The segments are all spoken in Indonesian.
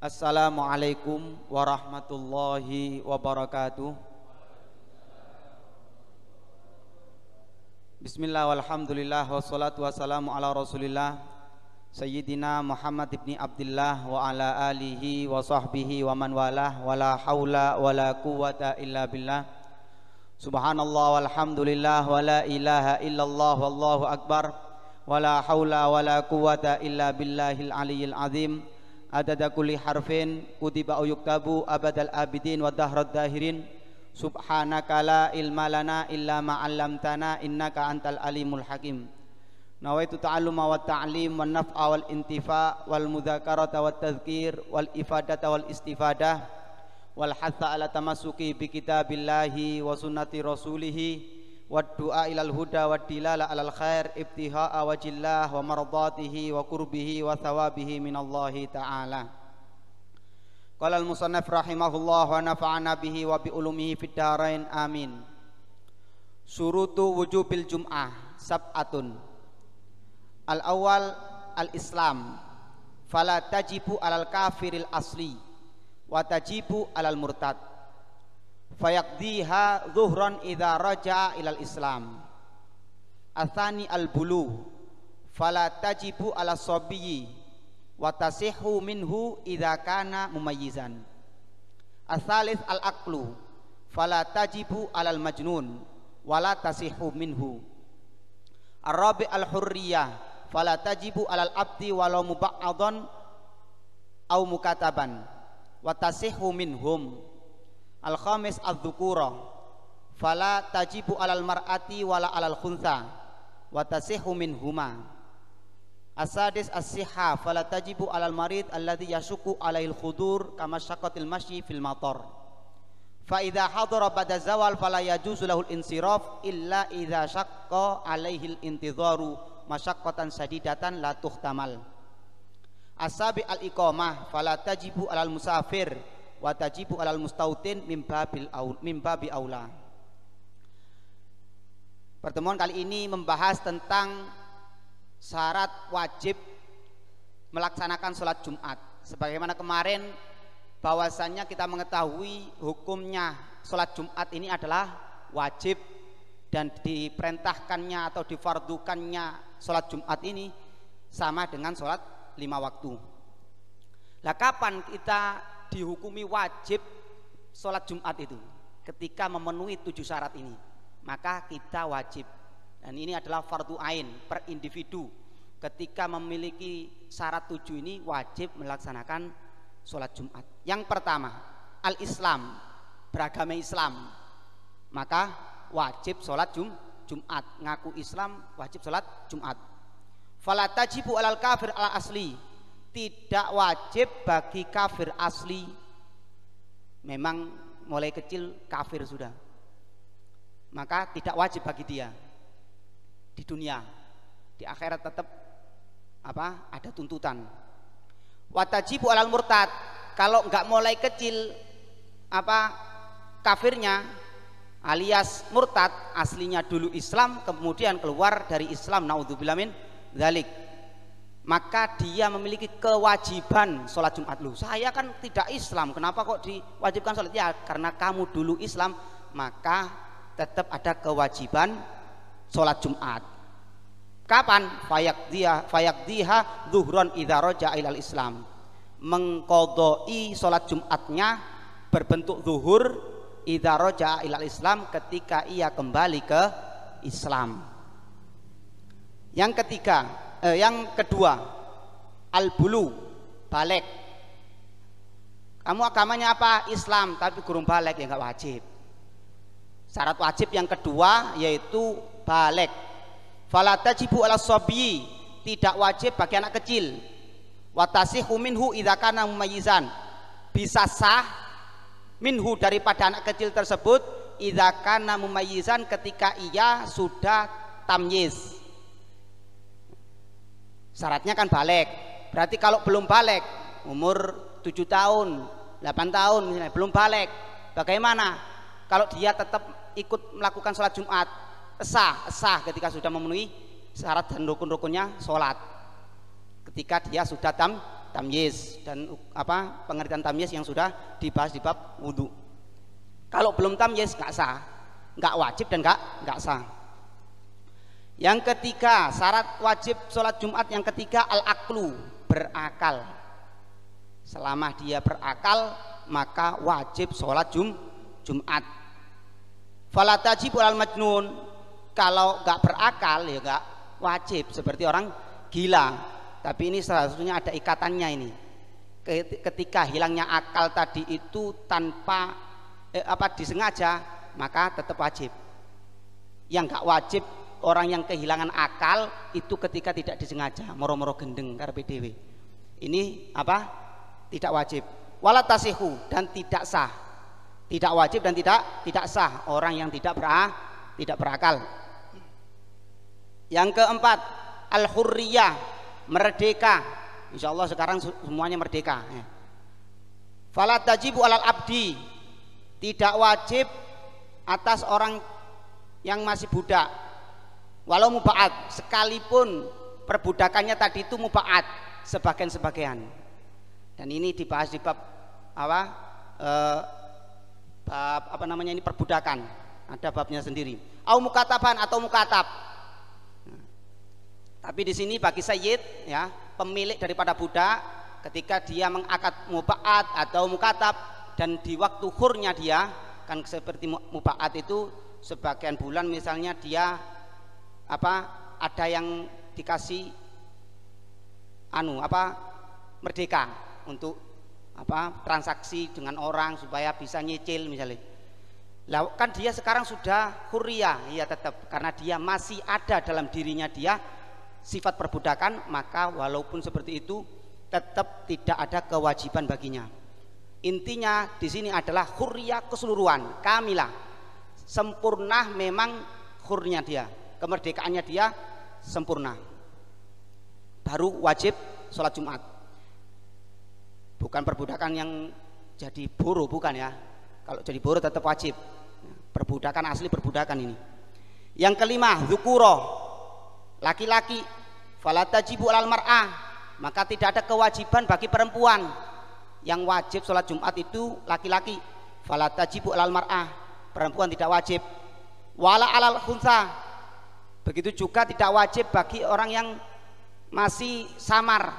Assalamualaikum warahmatullahi wabarakatuh Bismillah walhamdulillah wassalatu wassalamu ala rasulillah Sayyidina Muhammad ibni Abdullah wa ala alihi wa sahbihi wa man walah wa la hawla wa la quwata illa billah Subhanallah walhamdulillah wa la ilaha illallah wallahu akbar wa la hawla wa la quwata illa billahil aliyyil azim adada kulli harfin kutiba au yuktabu abadal abidin wa dahrad dahirin subhanaka la ilma lana illa ma 'allamtana innaka antal alimul hakim nawaitu ta'alluma wa ta'lim wa naf'a wal intifa wal mudzakarata wa tadhkir wal ifadata wal istifadah wal hatha ala tamasuki bi kitabillahi wa sunnati rasulihi wa du'a ilal huda wa dilala alal khair ibtiha'a wajillah wa mardatihi wa kurbihi wa thawabihi minallahi ta'ala Qala al-musannif rahimahullah wa nafa'ana bihi wa bi'ulumihi fid darain amin Surutu wujubil jum'ah sab'atun Al-awwal al-islam Fala tajibu alal kafiril asli Wa tajibu alal murtad Fayakdiha zuhron ida raja ilal islam athani al bulu fala tajibu ala sobiyi wa minhu ida kana mumayizan asalis al aklu fala tajibu alal majnun wala tasihhu minhu arabi al hurriyah fala tajibu alal abdi walau muba'adon au mukataban wa minhum Al-khamis al dzukura Fala tajibu 'alal mar'ati wala 'alal khuntha wa min huma Asadis as-siha fala tajibu 'alal marid alladhi yasuku 'alail khudur kama syaqatil masyi fil matar. Fa idza pada zawal fala yajuzu lahul insiraf illa idza syaqqa 'alaihil intidharu masyaqqatan sadidatan latuh tamal Asabi al-iqamah fala tajibu 'alal musafir watajibu alal mustautin mimba mimba bi aula pertemuan kali ini membahas tentang syarat wajib melaksanakan sholat Jumat sebagaimana kemarin bahwasannya kita mengetahui hukumnya sholat Jumat ini adalah wajib dan diperintahkannya atau difardukannya sholat Jumat ini sama dengan sholat lima waktu lah kapan kita dihukumi wajib sholat Jumat itu ketika memenuhi tujuh syarat ini maka kita wajib dan ini adalah fardu ain per individu ketika memiliki syarat tujuh ini wajib melaksanakan sholat Jumat yang pertama al Islam beragama Islam maka wajib sholat Jum Jumat ngaku Islam wajib sholat Jumat falatajibu alal kafir al asli tidak wajib bagi kafir asli memang mulai kecil kafir sudah maka tidak wajib bagi dia di dunia di akhirat tetap apa ada tuntutan watajibu alal murtad kalau nggak mulai kecil apa kafirnya alias murtad aslinya dulu Islam kemudian keluar dari Islam naudzubillamin dalik maka dia memiliki kewajiban sholat Jumat lu. Saya kan tidak Islam, kenapa kok diwajibkan sholat? Ya karena kamu dulu Islam, maka tetap ada kewajiban sholat Jumat. Kapan? Fayak dia, fayak diha duhron idharoja ilal Islam. Mengkodoi sholat Jumatnya berbentuk zuhur roja ilal Islam ketika ia kembali ke Islam. Yang ketiga, eh, yang kedua al-bulu balik kamu agamanya apa Islam tapi kurung balik ya nggak wajib syarat wajib yang kedua yaitu balik falatajibu ala sobi tidak wajib bagi anak kecil watasi huminhu idakana mumayizan bisa sah minhu daripada anak kecil tersebut idakana mumayizan ketika ia sudah tamyiz Syaratnya kan balik. Berarti kalau belum balik, umur 7 tahun, 8 tahun belum balik, bagaimana? Kalau dia tetap ikut melakukan sholat Jumat, sah, sah ketika sudah memenuhi syarat dan rukun-rukunnya sholat. Ketika dia sudah tam tamyiz dan apa pengertian tamyiz yang sudah dibahas di bab wudhu. Kalau belum tamyiz nggak sah, nggak wajib dan nggak nggak sah. Yang ketiga, syarat wajib sholat Jumat yang ketiga al-aklu, berakal. Selama dia berakal, maka wajib sholat Jum Jumat. Falataji al majnun, kalau nggak berakal ya nggak wajib seperti orang gila. Tapi ini salah satunya ada ikatannya ini. Ketika hilangnya akal tadi itu tanpa eh, apa disengaja, maka tetap wajib. Yang nggak wajib orang yang kehilangan akal itu ketika tidak disengaja moro-moro gendeng karena dhewe ini apa tidak wajib walatasihu dan tidak sah tidak wajib dan tidak tidak sah orang yang tidak berah tidak berakal yang keempat al hurriyah merdeka insya Allah sekarang semuanya merdeka ya. fala tajibu alal abdi tidak wajib atas orang yang masih budak walau mubaat sekalipun perbudakannya tadi itu mubaat sebagian-sebagian dan ini dibahas di bab apa e, bab apa namanya ini perbudakan ada babnya sendiri au mukataban atau mukatab nah, tapi di sini bagi Sayyid ya pemilik daripada budak ketika dia mengakad mubaat atau mukatab dan di waktu hurnya dia kan seperti mubaat itu sebagian bulan misalnya dia apa ada yang dikasih anu apa merdeka untuk apa transaksi dengan orang supaya bisa nyicil misalnya lah kan dia sekarang sudah huriyah ya tetap karena dia masih ada dalam dirinya dia sifat perbudakan maka walaupun seperti itu tetap tidak ada kewajiban baginya. Intinya di sini adalah huriyah keseluruhan, kamilah. Sempurna memang hurnya dia kemerdekaannya dia sempurna. Baru wajib sholat Jumat. Bukan perbudakan yang jadi buruh, bukan ya. Kalau jadi buruh tetap wajib. Perbudakan asli perbudakan ini. Yang kelima, zukuro. Laki-laki falatajibu alal mar'ah, maka tidak ada kewajiban bagi perempuan. Yang wajib sholat Jumat itu laki-laki. Falatajibu alal mar'ah, perempuan tidak wajib. Wala alal khunsa, Begitu juga tidak wajib bagi orang yang masih samar,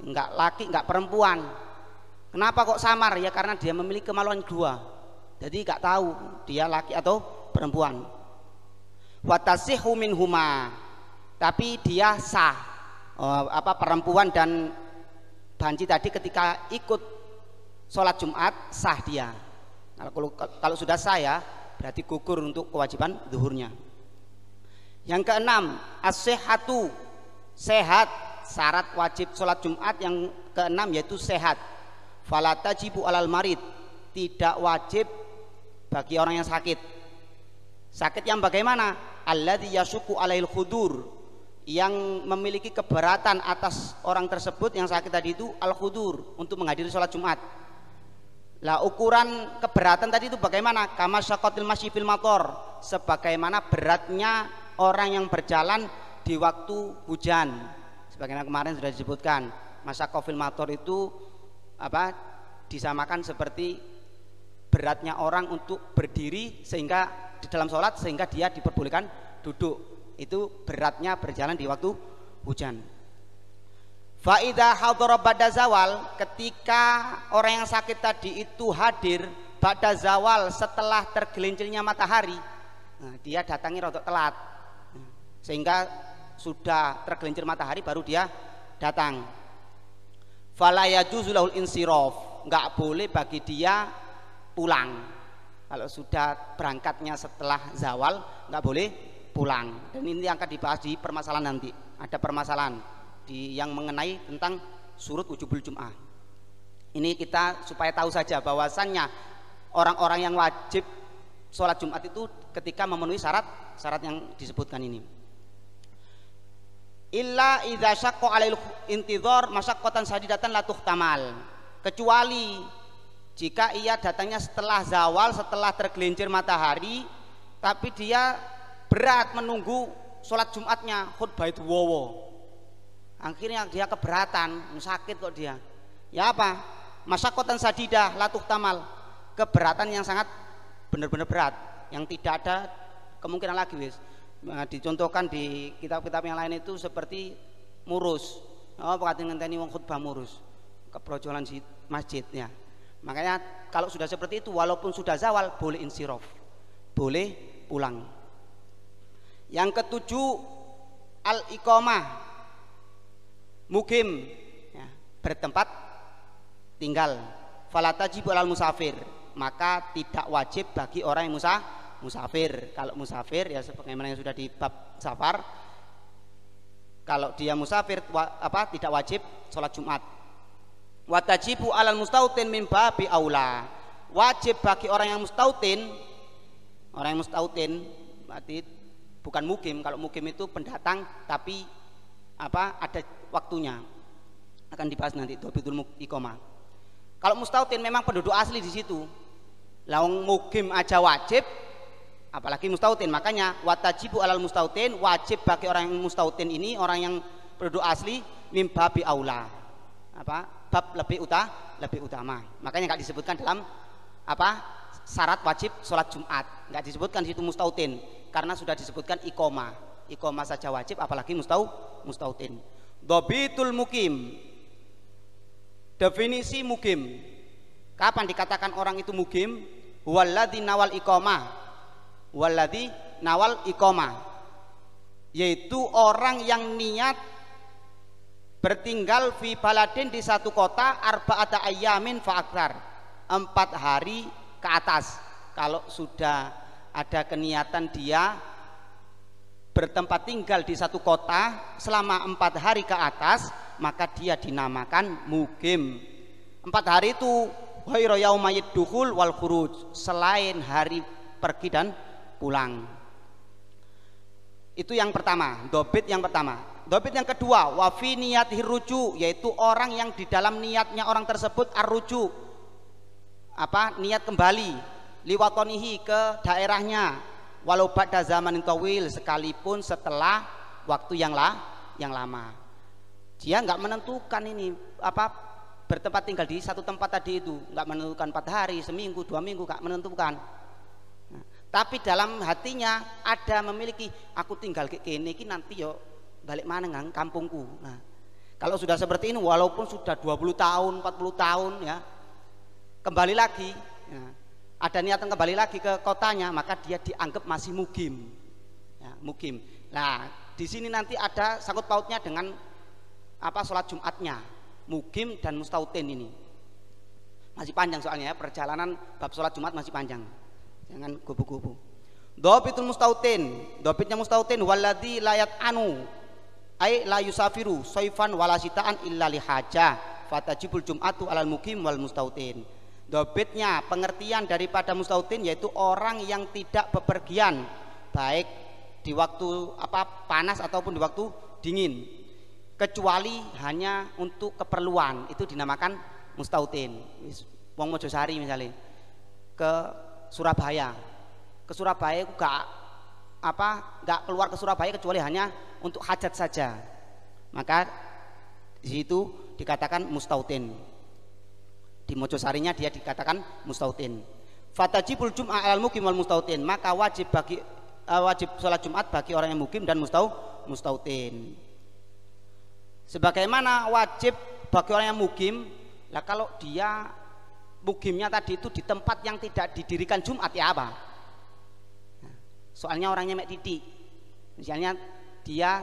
enggak laki, enggak perempuan. Kenapa kok samar? Ya karena dia memiliki kemaluan dua. Jadi enggak tahu dia laki atau perempuan. Watasihu humin huma. Tapi dia sah. Oh, apa perempuan dan banci tadi ketika ikut sholat Jumat sah dia. Kalau, kalau sudah sah ya berarti gugur untuk kewajiban zuhurnya. Yang keenam, as-sehatu. Sehat, syarat wajib sholat Jumat yang keenam yaitu sehat. Falata Falatajibu alal marid. Tidak wajib bagi orang yang sakit. Sakit yang bagaimana? Allah yasuku alail khudur yang memiliki keberatan atas orang tersebut yang sakit tadi itu al khudur untuk menghadiri sholat Jumat. Lah ukuran keberatan tadi itu bagaimana? Kama syakotil masjidil motor sebagaimana beratnya orang yang berjalan di waktu hujan sebagaimana kemarin sudah disebutkan masa kofil motor itu apa disamakan seperti beratnya orang untuk berdiri sehingga di dalam sholat sehingga dia diperbolehkan duduk itu beratnya berjalan di waktu hujan Faidah hadara bada zawal ketika orang yang sakit tadi itu hadir pada zawal setelah tergelincirnya matahari nah, dia datangi rotok telat sehingga sudah tergelincir matahari baru dia datang falaya insirof nggak boleh bagi dia pulang kalau sudah berangkatnya setelah zawal nggak boleh pulang dan ini akan dibahas di permasalahan nanti ada permasalahan di yang mengenai tentang surut ujubul jum'ah ini kita supaya tahu saja bahwasannya orang-orang yang wajib sholat jumat itu ketika memenuhi syarat syarat yang disebutkan ini illa idza syaqqa 'alal intizar masaqqatan sadidatan la tuhtamal kecuali jika ia datangnya setelah zawal setelah tergelincir matahari tapi dia berat menunggu sholat jumatnya khutbah itu wowo akhirnya dia keberatan sakit kok dia ya apa masyaqqatan sadidah la tuhtamal keberatan yang sangat benar-benar berat yang tidak ada kemungkinan lagi wis Nah, dicontohkan di kitab-kitab yang lain itu seperti murus. Oh, pekaten ngenteni wong khutbah murus keprojolan si masjidnya. Makanya kalau sudah seperti itu walaupun sudah zawal boleh insirof. Boleh pulang. Yang ketujuh al iqamah mukim ya, bertempat tinggal falataji alal musafir maka tidak wajib bagi orang yang musafir musafir kalau musafir ya sebagaimana yang sudah di bab safar kalau dia musafir wa, apa tidak wajib sholat jumat watajibu alal mustautin min babi aula wajib bagi orang yang mustautin orang yang mustautin berarti bukan mukim kalau mukim itu pendatang tapi apa ada waktunya akan dibahas nanti dobitul ikoma kalau mustautin memang penduduk asli di situ laung mukim aja wajib apalagi mustautin makanya watajibu alal mustautin wajib bagi orang yang mustautin ini orang yang berdoa asli mimba aula apa bab lebih utah lebih utama makanya nggak disebutkan dalam apa syarat wajib sholat Jumat nggak disebutkan situ mustautin karena sudah disebutkan ikoma ikoma saja wajib apalagi mustau mustautin dobitul mukim definisi mukim kapan dikatakan orang itu mukim waladinawal ikoma waladi nawal ikoma yaitu orang yang niat bertinggal di baladin di satu kota arba'ata ayamin fa'aktar empat hari ke atas kalau sudah ada keniatan dia bertempat tinggal di satu kota selama empat hari ke atas maka dia dinamakan mukim empat hari itu duhul wal khuruj selain hari pergi dan Pulang Itu yang pertama, dobit yang pertama. Dobit yang kedua, wafi niat hiruju, yaitu orang yang di dalam niatnya orang tersebut arruju, apa niat kembali, liwatonihi ke daerahnya, walau pada zaman tawil sekalipun setelah waktu yang lah yang lama. Dia nggak menentukan ini apa bertempat tinggal di satu tempat tadi itu nggak menentukan empat hari seminggu dua minggu nggak menentukan tapi dalam hatinya ada memiliki aku tinggal ke kene ini nanti yo balik mana ngang kampungku nah kalau sudah seperti ini walaupun sudah 20 tahun 40 tahun ya kembali lagi ya, ada niatan kembali lagi ke kotanya maka dia dianggap masih mukim ya, mukim nah di sini nanti ada sangkut pautnya dengan apa sholat jumatnya mukim dan mustautin ini masih panjang soalnya ya perjalanan bab sholat jumat masih panjang jangan kubu-kubu Dobitul mustautin Dobitnya mustautin Waladi layat anu Ay layu safiru. Soifan walasitaan illa haja. Fatajibul jum'atu alal mukim wal mustautin Dobitnya pengertian daripada mustautin Yaitu orang yang tidak bepergian Baik di waktu apa panas ataupun di waktu dingin kecuali hanya untuk keperluan itu dinamakan mustautin wong mojosari misalnya ke Surabaya. Ke Surabaya aku gak apa gak keluar ke Surabaya kecuali hanya untuk hajat saja. Maka di situ dikatakan mustautin. Di Mojosarinya dia dikatakan mustautin. Fatajibul jum'ah al mukim wal mustautin. Maka wajib bagi eh, wajib sholat Jumat bagi orang yang mukim dan mustau mustautin. Sebagaimana wajib bagi orang yang mukim, lah kalau dia Bukimnya tadi itu di tempat yang tidak didirikan Jumat ya apa? Soalnya orangnya mek titik. Misalnya dia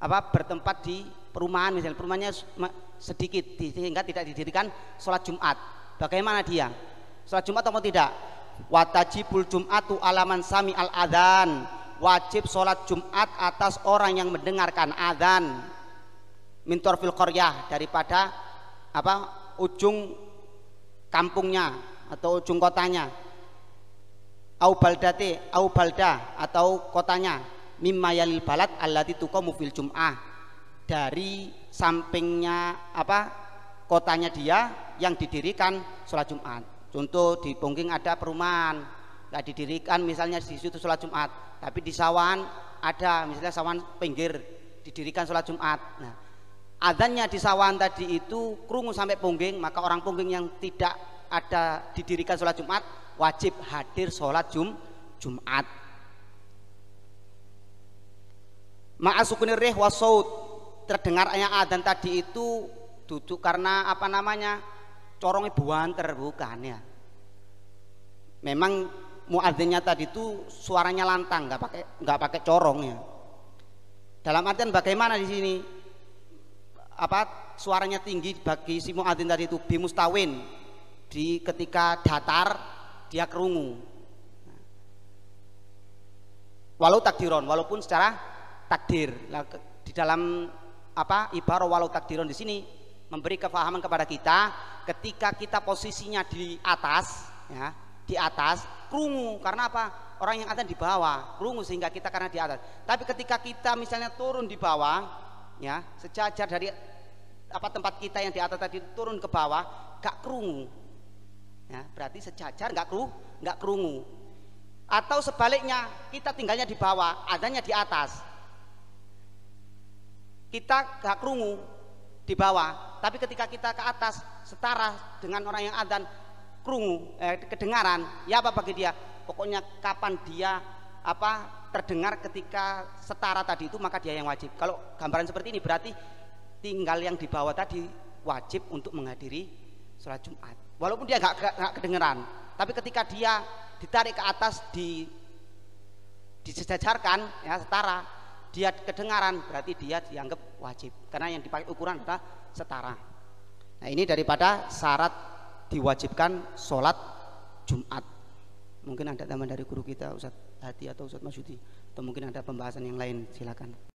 apa bertempat di perumahan misalnya perumahannya sedikit sehingga tidak didirikan sholat Jumat. Bagaimana dia? Sholat Jumat atau tidak? Watajibul Jum'atu alaman sami al adzan wajib sholat Jumat atas orang yang mendengarkan adzan mintor fil koryah daripada apa ujung kampungnya atau ujung kotanya au baldati au balda atau kotanya mimma yalil balad allati tuqamu fil jum'ah dari sampingnya apa kotanya dia yang didirikan sholat Jumat contoh di Bongking ada perumahan nggak didirikan misalnya di situ sholat Jumat tapi di Sawan ada misalnya Sawan pinggir didirikan sholat Jumat nah adanya di sawan tadi itu kerungu sampai pungging maka orang pungging yang tidak ada didirikan sholat jumat wajib hadir sholat jum jumat ma'asukunirih wasaud terdengarnya adan tadi itu duduk karena apa namanya corong buanter bukan ya memang muadzinnya tadi itu suaranya lantang nggak pakai nggak pakai corong ya dalam artian bagaimana di sini apa suaranya tinggi bagi si muadzin tadi itu bimustawin di ketika datar dia kerungu walau takdiron walaupun secara takdir nah, di dalam apa ibarat walau takdiron di sini memberi kefahaman kepada kita ketika kita posisinya di atas ya di atas kerungu karena apa orang yang ada di bawah kerungu sehingga kita karena di atas tapi ketika kita misalnya turun di bawah ya sejajar dari apa tempat kita yang di atas tadi turun ke bawah gak kerungu ya, berarti sejajar gak kru gak kerungu atau sebaliknya kita tinggalnya di bawah adanya di atas kita gak kerungu di bawah tapi ketika kita ke atas setara dengan orang yang adan kerungu eh, kedengaran ya apa bagi dia pokoknya kapan dia apa terdengar ketika setara tadi itu maka dia yang wajib kalau gambaran seperti ini berarti tinggal yang di bawah tadi wajib untuk menghadiri sholat Jumat. Walaupun dia nggak kedengeran, tapi ketika dia ditarik ke atas di disejajarkan ya setara, dia kedengaran berarti dia dianggap wajib karena yang dipakai ukuran adalah setara. Nah ini daripada syarat diwajibkan sholat Jumat. Mungkin ada teman dari guru kita Ustadz Hati atau Ustadz Masyudi atau mungkin ada pembahasan yang lain silakan.